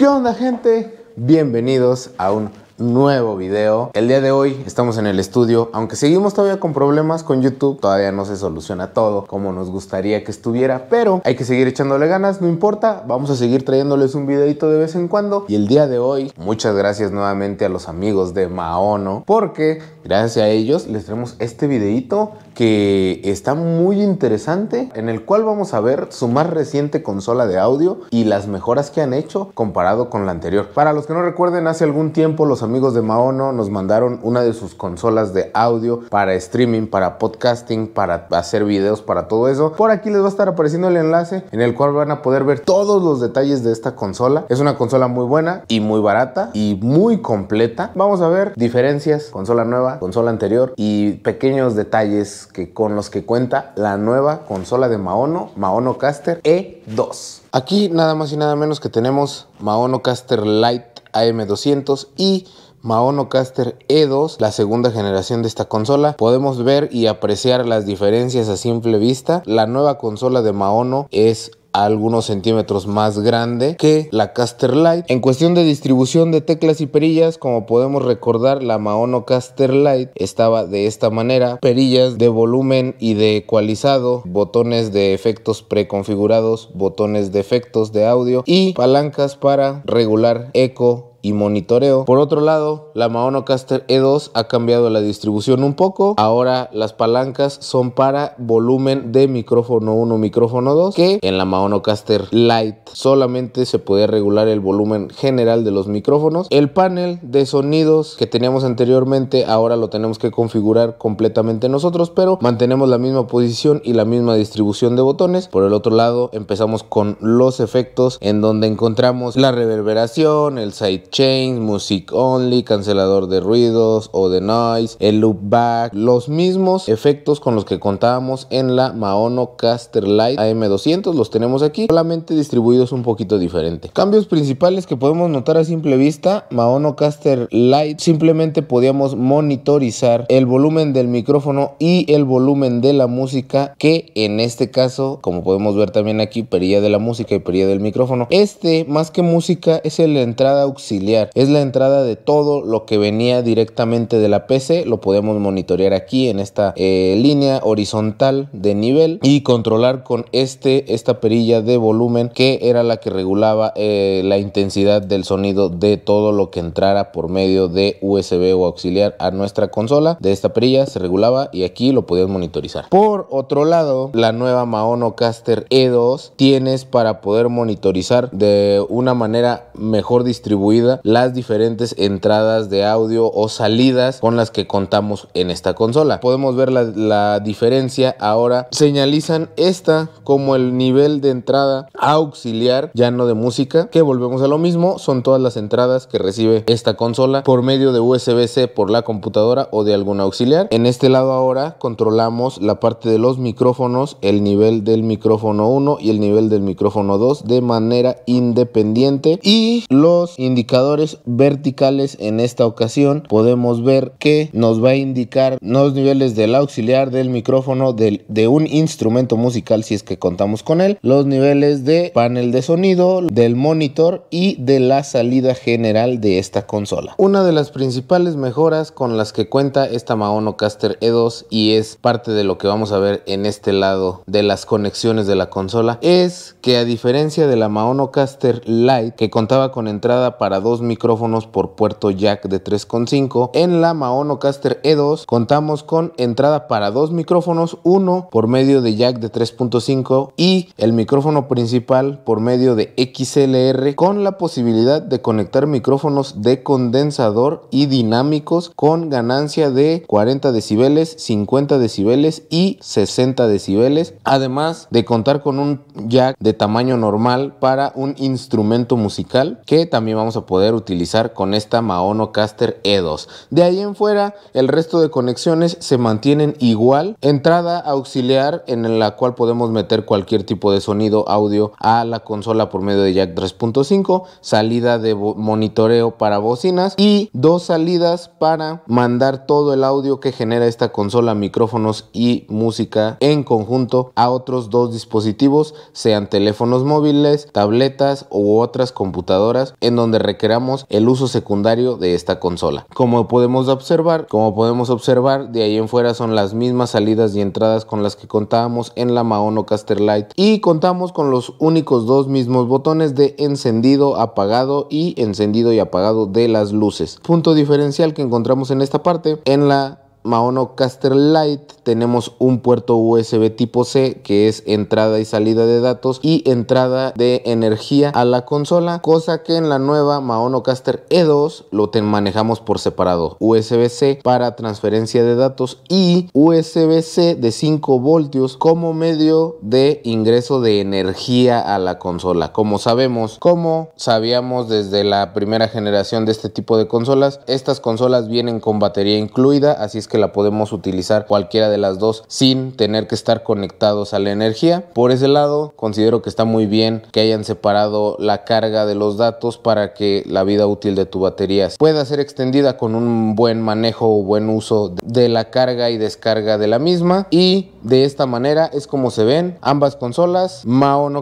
¿Qué onda gente? Bienvenidos a un nuevo video. El día de hoy estamos en el estudio, aunque seguimos todavía con problemas con YouTube, todavía no se soluciona todo como nos gustaría que estuviera, pero hay que seguir echándole ganas, no importa, vamos a seguir trayéndoles un videito de vez en cuando. Y el día de hoy, muchas gracias nuevamente a los amigos de Maono, porque gracias a ellos les traemos este videito que está muy interesante, en el cual vamos a ver su más reciente consola de audio y las mejoras que han hecho comparado con la anterior. Para los que no recuerden, hace algún tiempo los amigos de Maono nos mandaron una de sus consolas de audio para streaming, para podcasting, para hacer videos, para todo eso. Por aquí les va a estar apareciendo el enlace en el cual van a poder ver todos los detalles de esta consola. Es una consola muy buena y muy barata y muy completa. Vamos a ver diferencias, consola nueva, consola anterior y pequeños detalles que, con los que cuenta la nueva consola de Maono, Maono Caster E2. Aquí nada más y nada menos que tenemos Maono Caster Lite AM200 y Maono Caster E2, la segunda generación de esta consola, podemos ver y apreciar las diferencias a simple vista. La nueva consola de Maono es algunos centímetros más grande que la Caster En cuestión de distribución de teclas y perillas, como podemos recordar, la Maono Caster estaba de esta manera, perillas de volumen y de ecualizado, botones de efectos preconfigurados, botones de efectos de audio y palancas para regular eco y monitoreo. Por otro lado, la Maono Caster E2 ha cambiado la distribución un poco. Ahora las palancas son para volumen de micrófono 1, micrófono 2, que en la Maono Caster Lite solamente se puede regular el volumen general de los micrófonos. El panel de sonidos que teníamos anteriormente ahora lo tenemos que configurar completamente nosotros, pero mantenemos la misma posición y la misma distribución de botones. Por el otro lado, empezamos con los efectos en donde encontramos la reverberación, el side Chains, Music Only, cancelador de ruidos o de noise, el loopback, los mismos efectos con los que contábamos en la Maono Caster Lite AM200 los tenemos aquí, solamente distribuidos un poquito diferente. Cambios principales que podemos notar a simple vista, Maono Caster Lite, simplemente podíamos monitorizar el volumen del micrófono y el volumen de la música que en este caso, como podemos ver también aquí, perilla de la música y perilla del micrófono. Este más que música es la entrada auxiliar es la entrada de todo lo que venía directamente de la PC. Lo podemos monitorear aquí en esta eh, línea horizontal de nivel y controlar con este, esta perilla de volumen que era la que regulaba eh, la intensidad del sonido de todo lo que entrara por medio de USB o auxiliar a nuestra consola. De esta perilla se regulaba y aquí lo podías monitorizar. Por otro lado, la nueva Maono Caster E2 tienes para poder monitorizar de una manera mejor distribuida las diferentes entradas de audio o salidas con las que contamos en esta consola. Podemos ver la, la diferencia ahora. Señalizan esta como el nivel de entrada auxiliar, ya no de música, que volvemos a lo mismo, son todas las entradas que recibe esta consola por medio de USB-C por la computadora o de algún auxiliar. En este lado ahora controlamos la parte de los micrófonos, el nivel del micrófono 1 y el nivel del micrófono 2 de manera independiente y los indicadores verticales en esta ocasión podemos ver que nos va a indicar los niveles del auxiliar del micrófono del, de un instrumento musical si es que contamos con él, los niveles de panel de sonido, del monitor y de la salida general de esta consola. Una de las principales mejoras con las que cuenta esta Maono Caster E2 y es parte de lo que vamos a ver en este lado de las conexiones de la consola es que a diferencia de la Maono Caster Lite que contaba con entrada para dos dos micrófonos por puerto jack de 3.5. En la Maono Caster E2 contamos con entrada para dos micrófonos, uno por medio de jack de 3.5 y el micrófono principal por medio de XLR con la posibilidad de conectar micrófonos de condensador y dinámicos con ganancia de 40 decibeles, 50 decibeles y 60 decibeles, además de contar con un jack de tamaño normal para un instrumento musical que también vamos a poder utilizar con esta Maono Caster E2. De ahí en fuera, el resto de conexiones se mantienen igual. Entrada auxiliar en la cual podemos meter cualquier tipo de sonido audio a la consola por medio de jack 3.5, salida de monitoreo para bocinas y dos salidas para mandar todo el audio que genera esta consola, micrófonos y música en conjunto a otros dos dispositivos, sean teléfonos móviles, tabletas u otras computadoras en donde requer el uso secundario de esta consola. Como podemos observar, como podemos observar, de ahí en fuera son las mismas salidas y entradas con las que contábamos en la Maono Caster Lite y contamos con los únicos dos mismos botones de encendido, apagado y encendido y apagado de las luces. Punto diferencial que encontramos en esta parte en la Maono Caster Lite tenemos un puerto USB tipo C que es entrada y salida de datos y entrada de energía a la consola, cosa que en la nueva Maono Caster E2 lo manejamos por separado. USB-C para transferencia de datos y USB-C de 5 voltios como medio de ingreso de energía a la consola. Como sabemos, como sabíamos desde la primera generación de este tipo de consolas, estas consolas vienen con batería incluida, así es que la podemos utilizar cualquiera de las dos sin tener que estar conectados a la energía. Por ese lado, considero que está muy bien que hayan separado la carga de los datos para que la vida útil de tu batería pueda ser extendida con un buen manejo o buen uso de la carga y descarga de la misma. Y de esta manera es como se ven ambas consolas,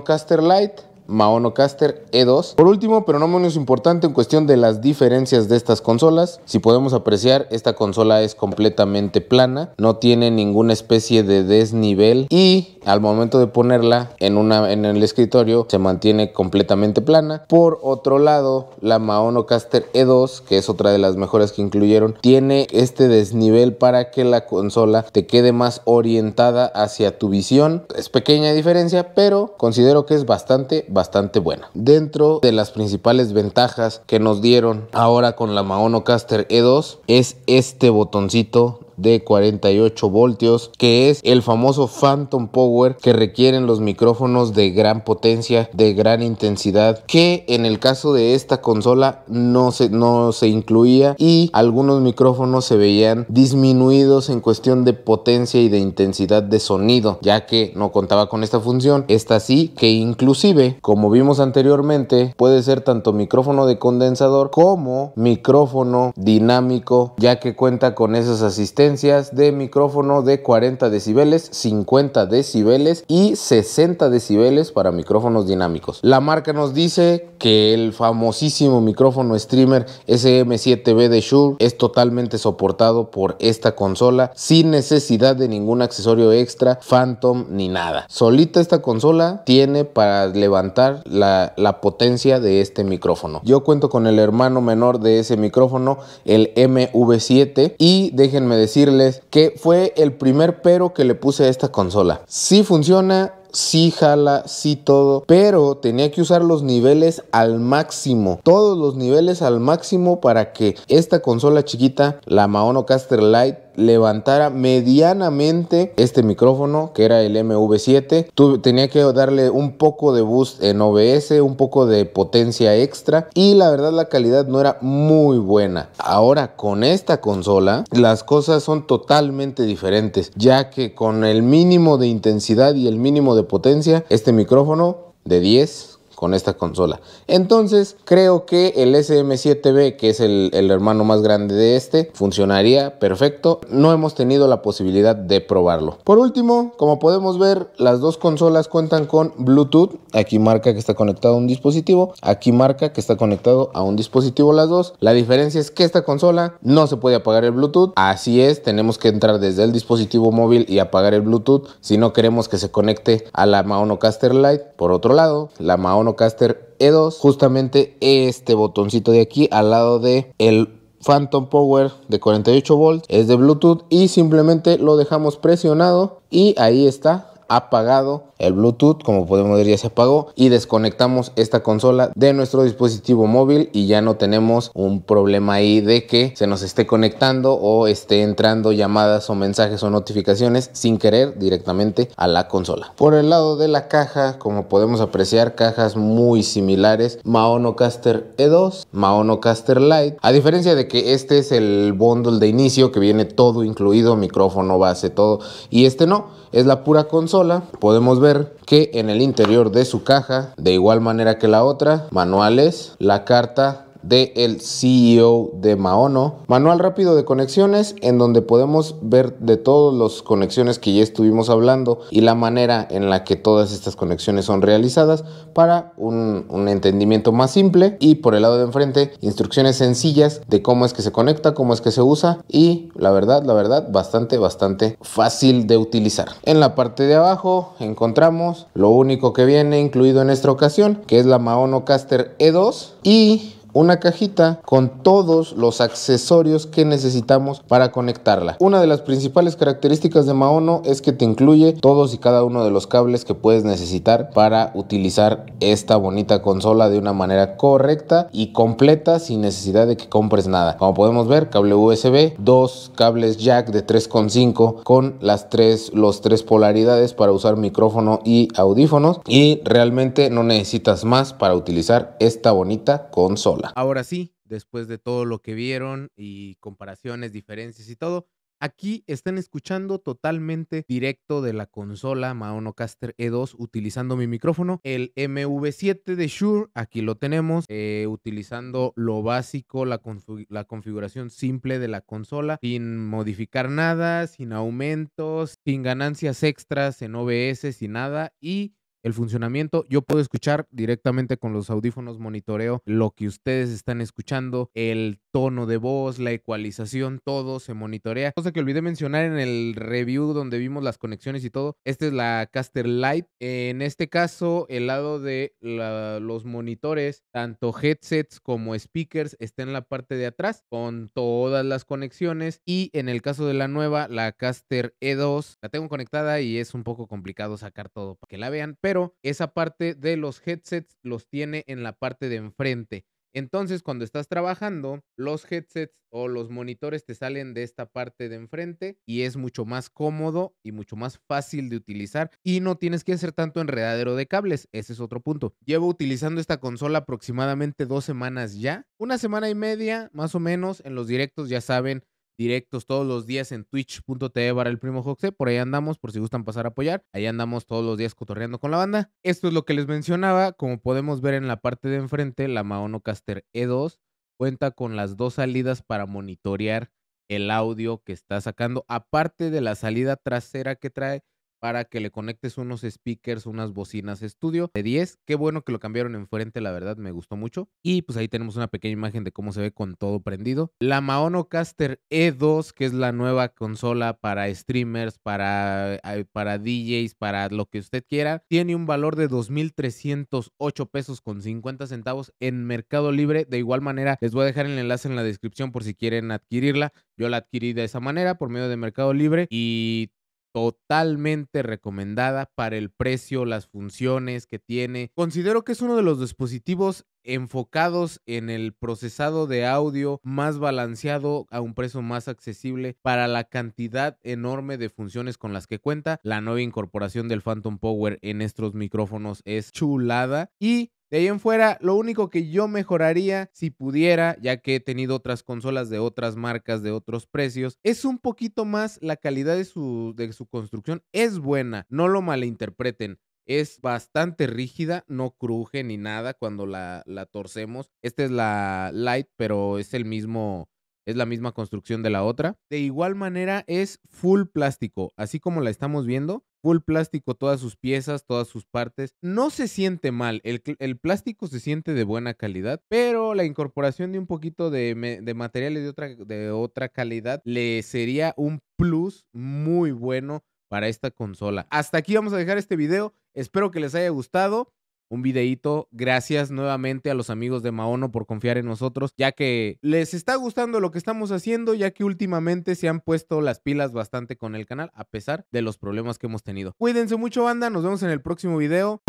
caster Lite Caster E2. Por último, pero no menos importante en cuestión de las diferencias de estas consolas, si podemos apreciar, esta consola es completamente plana, no tiene ninguna especie de desnivel y al momento de ponerla en, una, en el escritorio se mantiene completamente plana. Por otro lado, la Caster E2, que es otra de las mejores que incluyeron, tiene este desnivel para que la consola te quede más orientada hacia tu visión. Es pequeña diferencia, pero considero que es bastante, bastante bastante buena. Dentro de las principales ventajas que nos dieron ahora con la Maono Caster E2 es este botoncito de 48 voltios, que es el famoso Phantom Power que requieren los micrófonos de gran potencia, de gran intensidad, que en el caso de esta consola no se, no se incluía y algunos micrófonos se veían disminuidos en cuestión de potencia y de intensidad de sonido, ya que no contaba con esta función. Esta sí, que inclusive, como vimos anteriormente, puede ser tanto micrófono de condensador como micrófono dinámico, ya que cuenta con esas asistencias de micrófono de 40 decibeles, 50 decibeles y 60 decibeles para micrófonos dinámicos. La marca nos dice que el famosísimo micrófono streamer SM7B de Shure es totalmente soportado por esta consola sin necesidad de ningún accesorio extra, Phantom ni nada. Solita esta consola tiene para levantar la potencia de este micrófono. Yo cuento con el hermano menor de ese micrófono, el MV7 y déjenme decir que fue el primer pero que le puse a esta consola. Si funciona, sí jala, sí todo, pero tenía que usar los niveles al máximo, todos los niveles al máximo para que esta consola chiquita, la Maono Caster Lite, levantara medianamente este micrófono que era el MV7. tenía que darle un poco de boost en OBS, un poco de potencia extra y la verdad la calidad no era muy buena. Ahora con esta consola las cosas son totalmente diferentes ya que con el mínimo de intensidad y el mínimo de potencia. Este micrófono de 10 con esta consola. Entonces, creo que el SM7B, que es el, hermano más grande de este, funcionaría perfecto. No hemos tenido la posibilidad de probarlo. Por último, como podemos ver, las dos consolas cuentan con Bluetooth. Aquí marca que está conectado a un dispositivo. Aquí marca que está conectado a un dispositivo las dos. La diferencia es que esta consola no se puede apagar el Bluetooth. Así es, tenemos que entrar desde el dispositivo móvil y apagar el Bluetooth si no queremos que se conecte a la Caster Lite. Por otro lado, la Maono caster E2, justamente este botoncito de aquí al lado de el Phantom Power de 48 volts, es de Bluetooth y simplemente lo dejamos presionado y ahí está apagado el Bluetooth, como podemos ver ya se apagó y desconectamos esta consola de nuestro dispositivo móvil y ya no tenemos un problema ahí de que se nos esté conectando o esté entrando llamadas o mensajes o notificaciones sin querer directamente a la consola. Por el lado de la caja, como podemos apreciar, cajas muy similares, Maono Caster E2, Maono Caster Lite, a diferencia de que este es el bundle de inicio que viene todo incluido, micrófono, base, todo y este no, es la pura consola podemos ver que en el interior de su caja, de igual manera que la otra, manuales, la carta del el CEO de Maono. Manual rápido de conexiones en donde podemos ver de todas las conexiones que ya estuvimos hablando y la manera en la que todas estas conexiones son realizadas para un, un entendimiento más simple. Y por el lado de enfrente, instrucciones sencillas de cómo es que se conecta, cómo es que se usa y la verdad, la verdad, bastante, bastante fácil de utilizar. En la parte de abajo encontramos lo único que viene incluido en esta ocasión, que es la Maono Caster E2 y una cajita con todos los accesorios que necesitamos para conectarla. Una de las principales características de Maono es que te incluye todos y cada uno de los cables que puedes necesitar para utilizar esta bonita consola de una manera correcta y completa sin necesidad de que compres nada. Como podemos ver, cable USB, dos cables jack de 3.5 con las tres los tres polaridades para usar micrófono y audífonos y realmente no necesitas más para utilizar esta bonita consola. Ahora sí, después de todo lo que vieron y comparaciones, diferencias y todo, Aquí están escuchando totalmente directo de la consola Maonocaster E2 utilizando mi micrófono, el MV7 de Shure, aquí lo tenemos, eh, utilizando lo básico, la, configuración simple de la consola, sin modificar nada, sin aumentos, sin ganancias extras en OBS, sin nada y el funcionamiento. Yo puedo escuchar directamente con los audífonos, monitoreo lo que ustedes están escuchando, el tono de voz, la ecualización, todo se monitorea. Cosa que olvidé mencionar en el review donde vimos las conexiones y todo. Esta es la Caster Lite. En este caso, el lado de los monitores, tanto headsets como speakers, está en la parte de atrás con todas las conexiones. Y en el caso de la nueva, la Caster E2, la tengo conectada y es un poco complicado sacar todo para que la vean pero esa parte de los headsets los tiene en la parte de enfrente. Entonces, cuando estás trabajando, los headsets o los monitores te salen de esta parte de enfrente y es mucho más cómodo y mucho más fácil de utilizar y no tienes que hacer tanto enredadero de cables. Ese es otro punto. Llevo utilizando esta consola aproximadamente dos semanas ya, una semana y media más o menos. En los directos ya saben directos todos los días en twitch.tv para el primo Joxe, Por ahí andamos, por si gustan pasar a apoyar. Ahí andamos todos los días cotorreando con la banda. Esto es lo que les mencionaba. Como podemos ver en la parte de enfrente, la Maono Caster E2 cuenta con las dos salidas para monitorear el audio que está sacando, aparte de la salida trasera que trae para que le conectes unos speakers, unas bocinas estudio de 10. Qué bueno que lo cambiaron enfrente, la verdad me gustó mucho. Y pues ahí tenemos una pequeña imagen de cómo se ve con todo prendido. La Maono Caster E2, que es la nueva consola para streamers, para, eh, para DJs, para lo que usted quiera, tiene un valor de 2,308 pesos con 50 centavos en Mercado Libre. De igual manera, les voy a dejar el enlace en la descripción por si quieren adquirirla. Yo la adquirí de esa manera por medio de Mercado Libre y totalmente recomendada para el precio, las funciones que tiene. Considero que es uno de los dispositivos enfocados en el procesado de audio más balanceado a un precio más accesible para la cantidad enorme de funciones con las que cuenta. La nueva incorporación del Phantom Power en estos micrófonos es chulada y de ahí en fuera, lo único que yo mejoraría si pudiera, ya que he tenido otras consolas de otras marcas, de otros precios, es un poquito más la calidad de su, de su construcción. Es buena, no lo malinterpreten es bastante rígida, no cruje ni nada cuando la, la torcemos. Esta es la light, pero es el mismo, es la misma construcción de la otra. De igual manera es full plástico, así como la estamos viendo, full plástico todas sus piezas, todas sus partes. No se siente mal, el, plástico se siente de buena calidad, pero la incorporación de un poquito de, materiales de otra calidad le sería un plus muy bueno para esta consola. Hasta aquí vamos a dejar este video, espero que les haya gustado un videíto. Gracias nuevamente a los amigos de Maono por confiar en nosotros, ya que les está gustando lo que estamos haciendo, ya que últimamente se han puesto las pilas bastante con el canal, a pesar de los problemas que hemos tenido. Cuídense mucho, banda. Nos vemos en el próximo video.